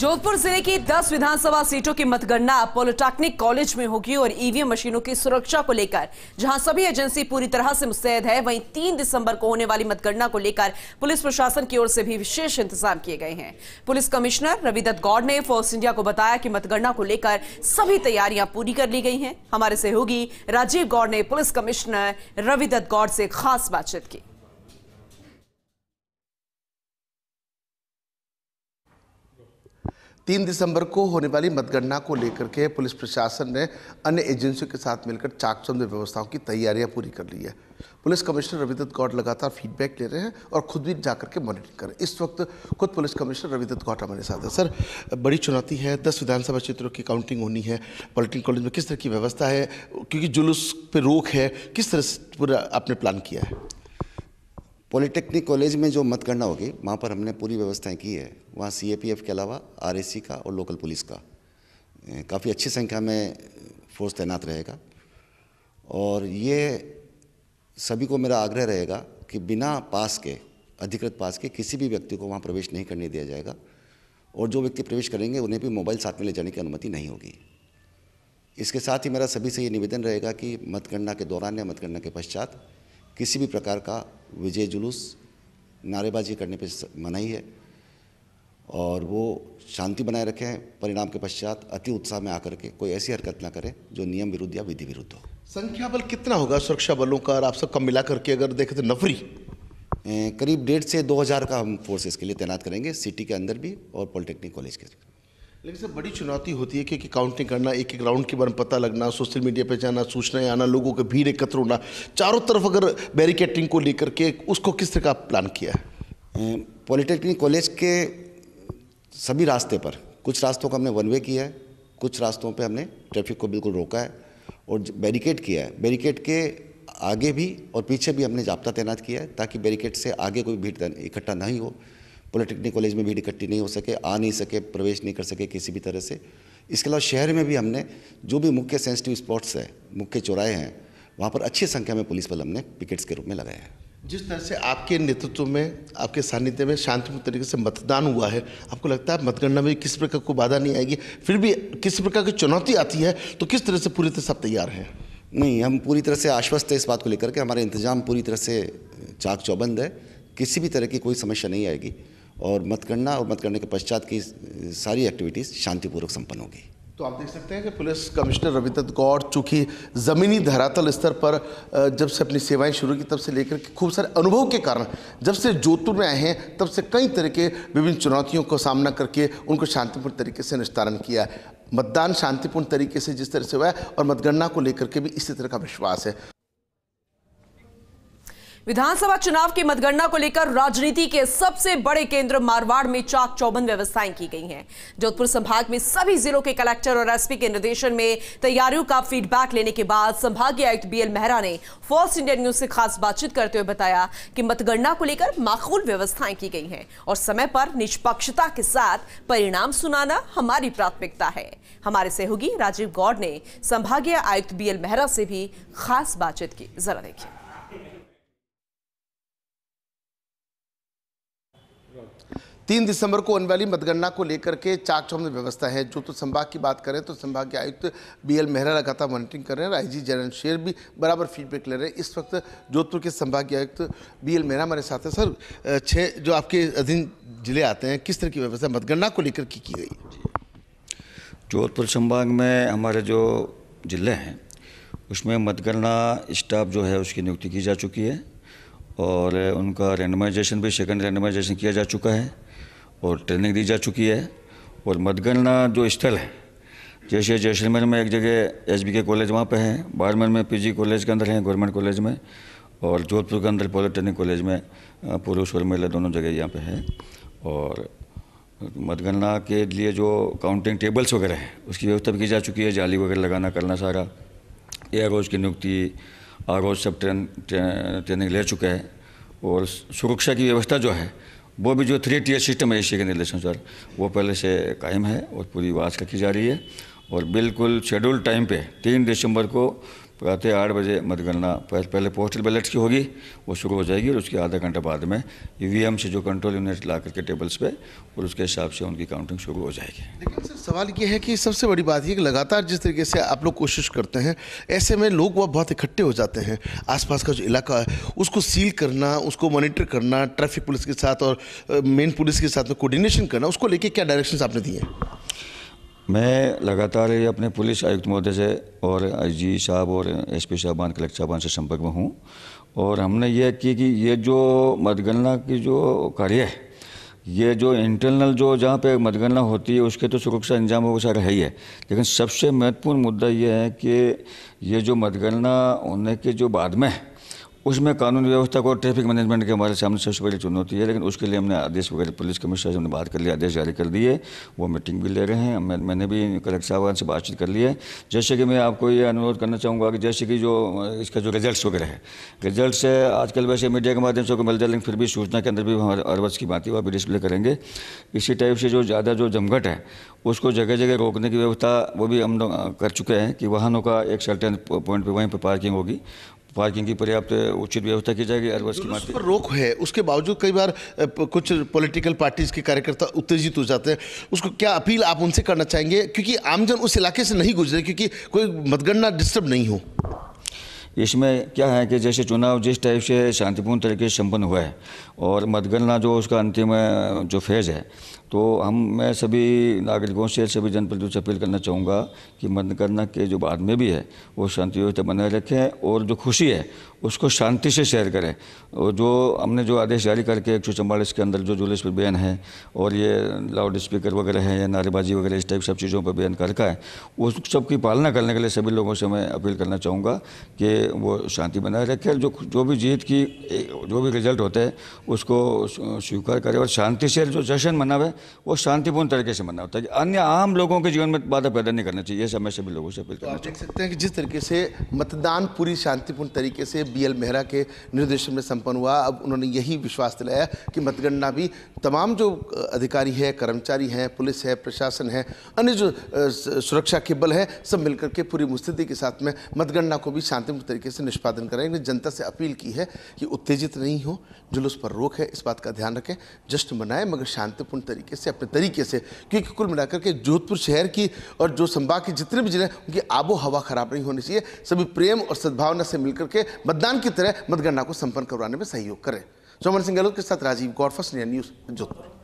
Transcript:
जोधपुर जिले की 10 विधानसभा सीटों की मतगणना पॉलिटेक्निक कॉलेज में होगी और ईवीएम मशीनों की सुरक्षा को लेकर जहां सभी एजेंसी पूरी तरह से मुस्तैद है वहीं 3 दिसंबर को होने वाली मतगणना को लेकर पुलिस प्रशासन की ओर से भी विशेष इंतजाम किए गए हैं पुलिस कमिश्नर रविदत्त गौड़ ने फोर्स इंडिया को बताया कि मतगणना को लेकर सभी तैयारियां पूरी कर ली गई हैं हमारे सहयोगी राजीव गौड़ ने पुलिस कमिश्नर रविदत्त गौड़ से खास बातचीत की तीन दिसंबर को होने वाली मतगणना को लेकर के पुलिस प्रशासन ने अन्य एजेंसियों के साथ मिलकर चाकचंद व्यवस्थाओं की तैयारियां पूरी कर ली है पुलिस कमिश्नर रविदत्त गौड़ लगातार फीडबैक ले रहे हैं और खुद भी जाकर के मॉनिटरिंग कर रहे हैं इस वक्त खुद पुलिस कमिश्नर रविदत्त गौड़ हमारे साथ है सर बड़ी चुनौती है दस विधानसभा क्षेत्रों की काउंटिंग होनी है पॉलिटिकल कॉलेज में किस तरह की व्यवस्था है क्योंकि जुलूस पर रोक है किस तरह से पूरा आपने प्लान किया है पॉलिटेक्निक कॉलेज में जो मतगणना होगी वहाँ पर हमने पूरी व्यवस्थाएं की है वहाँ सी के अलावा आर का और लोकल पुलिस का काफ़ी अच्छी संख्या में फोर्स तैनात रहेगा और ये सभी को मेरा आग्रह रहेगा कि बिना पास के अधिकृत पास के किसी भी व्यक्ति को वहाँ प्रवेश नहीं करने दिया जाएगा और जो व्यक्ति प्रवेश करेंगे उन्हें भी मोबाइल साथ में ले जाने की अनुमति नहीं होगी इसके साथ ही मेरा सभी से ये निवेदन रहेगा कि मतगणना के दौरान या मतगणना के पश्चात किसी भी प्रकार का विजय जुलूस नारेबाजी करने पर मनाही है और वो शांति बनाए रखें परिणाम के पश्चात अति उत्साह में आकर के कोई ऐसी हरकत ना करें जो नियम विरुद्ध या विधि विरुद्ध हो संख्या बल कितना होगा सुरक्षा बलों का और आप सबका मिला करके अगर देखें तो नफरी करीब डेढ़ से दो हज़ार का हम फोर्सेस के लिए तैनात करेंगे सिटी के अंदर भी और पॉलिटेक्निक कॉलेज के लेकिन सर बड़ी चुनौती होती है कि काउंटिंग करना एक एक राउंड के बारे में पता लगना सोशल मीडिया पर जाना सूचनाएं आना लोगों के भीड़ एकत्र होना चारों तरफ अगर बैरिकेटिंग को लेकर के उसको किस तरह का प्लान किया है पॉलिटेक्निक कॉलेज के सभी रास्ते पर कुछ रास्तों को हमने वन वे किया है कुछ रास्तों पर हमने ट्रैफिक को बिल्कुल रोका है और बैरिकेड किया है बैरिकेड के आगे भी और पीछे भी हमने जाब्ता तैनात किया है ताकि बैरिकेड से आगे कोई भीड़ इकट्ठा नहीं हो पॉलिटेक्निक कॉलेज में भीड़ इकट्ठी नहीं हो सके आ नहीं सके प्रवेश नहीं कर सके किसी भी तरह से इसके अलावा शहर में भी हमने जो भी मुख्य सेंसिटिव स्पॉट्स हैं मुख्य चौराहे हैं वहाँ पर अच्छी संख्या में पुलिस बल हमने पिकेट्स के रूप में लगाया है जिस तरह से आपके नेतृत्व में आपके सानिध्य में शांतिपूर्ण तरीके से मतदान हुआ है आपको लगता है मतगणना में किस प्रकार को बाधा नहीं आएगी फिर भी किस प्रकार की चुनौती आती है तो किस तरह से पूरी तरह से आप तैयार हैं नहीं हम पूरी तरह से आश्वस्त है इस बात को लेकर के हमारे इंतजाम पूरी तरह से चाक चौबंद है किसी भी तरह की कोई समस्या नहीं आएगी और मतगणना और मतगणना के पश्चात की सारी एक्टिविटीज़ शांतिपूर्वक संपन्न होगी तो आप देख सकते हैं कि पुलिस कमिश्नर रविंद्र गौर चूंकि ज़मीनी धरातल स्तर पर जब से अपनी सेवाएं शुरू की तब से लेकर के खूब सारे अनुभव के कारण जब से जोधपुर में आए हैं तब से कई तरह के विभिन्न चुनौतियों का सामना करके उनको शांतिपूर्ण तरीके से निस्तारण किया मतदान शांतिपूर्ण तरीके से जिस तरह से हुआ है और मतगणना को लेकर के भी इसी तरह का विश्वास है विधानसभा चुनाव की मतगणना को लेकर राजनीति के सबसे बड़े केंद्र मारवाड़ में चाक चौबंद व्यवस्थाएं की गई हैं जोधपुर संभाग में सभी जिलों के कलेक्टर और एसपी के निर्देशन में तैयारियों का फीडबैक लेने के बाद संभागीय आयुक्त बी मेहरा ने फर्स्ट इंडिया न्यूज से खास बातचीत करते हुए बताया कि मतगणना को लेकर माकूल व्यवस्थाएं की गई है और समय पर निष्पक्षता के साथ परिणाम सुनाना हमारी प्राथमिकता है हमारे सहयोगी राजीव गौड़ ने संभागीय आयुक्त बी मेहरा से भी खास बातचीत की जरा देखिए तीन दिसंबर को होने वाली मतगणना को लेकर के चाक चौम व्यवस्था है जो तो संभाग की बात करें तो संभाग के आयुक्त बी एल मेहरा लगातार मॉनिटरिंग कर रहे हैं आई जी जनरल शेर भी बराबर फीडबैक ले रहे हैं इस वक्त जोधपुर के संभाग के आयुक्त बी एल मेहरा हमारे साथ हैं सर छः जो आपके अधीन जिले आते हैं किस तरह की व्यवस्था मतगणना को लेकर की, की गई जोधपुर संभाग में हमारे जो जिले हैं उसमें मतगणना स्टाफ जो है उसकी नियुक्ति की जा चुकी है और उनका रेंडमाइजेशन भी सेकंड रेंडमाइजेशन किया जा चुका है और ट्रेनिंग दी जा चुकी है और मतगणना जो स्थल है जैसे जैसलमेर में एक जगह एस के कॉलेज वहाँ पे है बारमेर में पीजी कॉलेज के अंदर है गवर्नमेंट कॉलेज में और जोधपुर के अंदर पॉलिटेक्निक कॉलेज में पुरुष और महिला दोनों जगह यहाँ पे है और मतगणना के लिए जो काउंटिंग टेबल्स वगैरह हैं उसकी व्यवस्था भी की जा चुकी है जाली वगैरह लगाना करना सारा ए रोज की नियुक्ति आर सब ट्रेन ट्रेनिंग ले चुका है और सुरक्षा की व्यवस्था जो है वो भी जो थ्री टीयर सिस्टम है इसी के सर वो पहले से कायम है और पूरी बात रखी जा रही है और बिल्कुल शेड्यूल टाइम पे तीन दिसंबर को प्रातः आठ बजे मतगणना पहले पोस्टल बैलेट्स की होगी वो शुरू हो जाएगी और उसके आधा घंटा बाद में ई से जो कंट्रोल यूनिट ला करके टेबल्स पे और उसके हिसाब से उनकी काउंटिंग शुरू हो जाएगी लेकिन सर सवाल ये है कि सबसे बड़ी बात ये कि लगातार जिस तरीके से आप लोग कोशिश करते हैं ऐसे में लोग वह बहुत इकट्ठे हो जाते हैं आसपास का जो इलाका है उसको सील करना उसको मॉनिटर करना ट्रैफिक पुलिस के साथ और मेन पुलिस के साथ में कोर्डिनेशन करना उसको लेके क्या डायरेक्शन आपने दिए हैं मैं लगातार अपने पुलिस आयुक्त महोदय से और आईजी साहब और एसपी साहबान कलेक्टर साहबान से संपर्क में हूँ और हमने यह की कि ये जो मतगणना की जो कार्य है ये जो इंटरनल जो जहाँ पे मतगणना होती है उसके तो सुरक्षा इंजाम वो सारा है ही है लेकिन सबसे महत्वपूर्ण मुद्दा ये है कि ये जो मतगणना होने के जो बाद में उसमें कानून व्यवस्था को ट्रैफिक मैनेजमेंट के हमारे सामने सबसे बड़ी चुनौती है लेकिन उसके लिए हमने आदेश वगैरह पुलिस कमिश्नर से हमने बात कर लिया आदेश जारी कर दिए वो मीटिंग भी ले रहे हैं मैं, मैंने भी कलेक्टर साहब से बातचीत कर ली है जैसे कि मैं आपको ये अनुरोध करना चाहूँगा कि जैसे कि जो इसका जो रिजल्ट वगैरह है रिजल्ट से आजकल वैसे मीडिया के माध्यम से मिल जाए लेकिन फिर भी सूचना के अंदर भी हमारे अरबज की बात है डिस्प्ले करेंगे इसी टाइप से जो ज़्यादा जो जमघट है उसको जगह जगह रोकने की व्यवस्था वो भी हम लोग कर चुके हैं कि वाहनों का एक सर्टेन पॉइंट पर वहीं पर पार्किंग होगी पार्किंग की पर्याप्त उचित व्यवस्था की जाएगी अरबस की मार्केट पर रोक है उसके बावजूद कई बार कुछ पॉलिटिकल पार्टीज के कार्यकर्ता उत्तेजित हो जाते हैं उसको क्या अपील आप उनसे करना चाहेंगे क्योंकि आमजन उस इलाके से नहीं गुजरे क्योंकि कोई मतगणना डिस्टर्ब नहीं हो इसमें क्या है कि जैसे चुनाव जिस टाइप से शांतिपूर्ण तरीके से संपन्न हुआ है और मतगणना जो उसका अंतिम जो फेज़ है तो हम मैं सभी नागरिकों से सभी जनप्रतिनिधियों से अपील करना चाहूँगा कि मतगणना के जो बाद में भी है वो शांति व्यवस्था बनाए रखें और जो खुशी है उसको शांति से शेयर करें और जो हमने जो आदेश जारी करके एक सौ के अंदर जो जुलूस पर बैन है और ये लाउड स्पीकर वगैरह है या नारेबाजी वगैरह इस टाइप सब चीज़ों पर बैन करका है उस सब की पालना करने के लिए सभी लोगों से मैं अपील करना चाहूँगा कि वो शांति बनाए रखें जो जो भी जीत की जो भी रिजल्ट होते हैं उसको स्वीकार करें और शांति से जो जश्न मनावे वो शांतिपूर्ण तरीके से होता है अन्य आम लोगों के जीवन में बाधा पैदा नहीं करना चाहिए ये समय भी लोगों से अपील तो करना देख सकते हैं कि जिस तरीके से मतदान पूरी शांतिपूर्ण तरीके से बी एल मेहरा के निर्देशन में संपन्न हुआ अब उन्होंने यही विश्वास दिलाया कि मतगणना भी तमाम जो अधिकारी हैं कर्मचारी हैं पुलिस है प्रशासन है अन्य जो सुरक्षा के बल हैं सब मिलकर के पूरी मुस्तैदी के साथ में मतगणना को भी शांतिपूर्ण तरीके से निष्पादन करें जनता से अपील की है कि उत्तेजित नहीं हो जुलूस पर रोक है इस बात का ध्यान रखें जस्ट मनाएं मगर शांतिपूर्ण तरीके तरीके से अपने तरीके से क्योंकि कुल मिलाकर के जोधपुर शहर की और जो संभाग के जितने भी जिले हैं उनकी आबो हवा खराब नहीं होनी चाहिए सभी प्रेम और सद्भावना से मिलकर के मतदान की तरह मतगणना को संपन्न करवाने में सहयोग करें सोमन सिंह गहलोत के साथ राजीव गौर फर्स्ट न्यूज जोधपुर